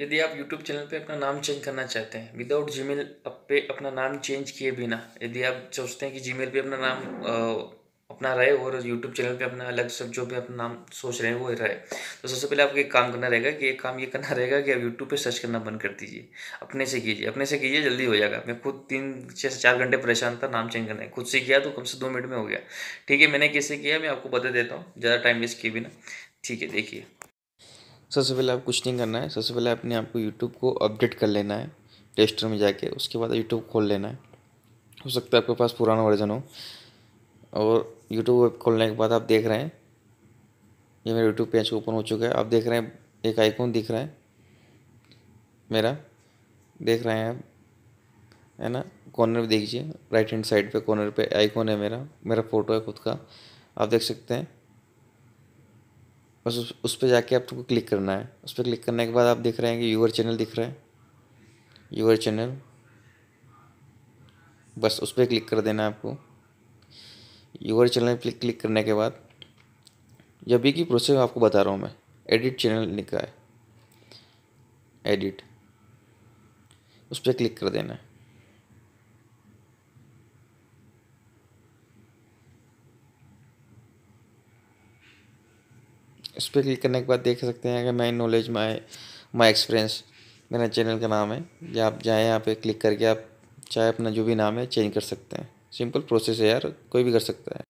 यदि आप YouTube channel पे अपना नाम चेंज करना चाहते हैं विदाउट जी मेल पे अपना नाम चेंज किए बिना यदि आप सोचते हैं कि जी मेल पर अपना नाम अपना रहे और यूट्यूब चैनल पे अपना अलग सब जो भी अपना नाम सोच रहे हैं वो रहे तो सबसे पहले आपको एक काम करना रहेगा कि एक काम ये करना रहेगा कि आप यूट्यूब पे सर्च करना बंद कर दीजिए अपने से कीजिए अपने से कीजिए जल्दी हो जाएगा मैं खुद तीन छः से चार घंटे परेशान था नाम चेंज करने खुद से किया तो कम से दो मिनट में हो गया ठीक है मैंने कैसे किया मैं आपको बता देता हूँ ज़्यादा टाइम वेस्ट किए बिना ठीक है देखिए सबसे पहले आप कुछ नहीं करना है सबसे पहले अपने आपको यूट्यूब को अपडेट कर लेना है स्टोर में जाके उसके बाद यूट्यूब खोल लेना है हो सकता है आपके पास पुराना वर्जन हो और यूट्यूब वेब खोलने के बाद आप देख रहे हैं ये मेरा यूट्यूब पेज ओपन हो चुका है आप देख रहे हैं एक आइकॉन दिख रहा है मेरा देख रहे हैं आप है ना कॉर्नर देखिए राइट हैंड साइड पे कॉर्नर पे आइकॉन है मेरा मेरा फ़ोटो है खुद का आप देख सकते हैं बस उस उस पर जाके आपको क्लिक करना है उस पर क्लिक करने के बाद आप देख रहे हैं कि यूवर चैनल दिख रहा है यूअर चैनल बस उस पर क्लिक कर देना है आपको यूवर चैनल पर क्लिक करने के बाद जब भी की प्रोसेस आपको बता रहा हूँ मैं एडिट चैनल लिखा है एडिट उस पर क्लिक कर देना है इस पर क्लिक करने के बाद देख सकते हैं अगर my knowledge my my experience मेरा चैनल का नाम है या आप जाएँ यहाँ पे क्लिक करके आप चाहे अपना जो भी नाम है चेंज कर सकते हैं सिंपल प्रोसेस है यार कोई भी कर सकता है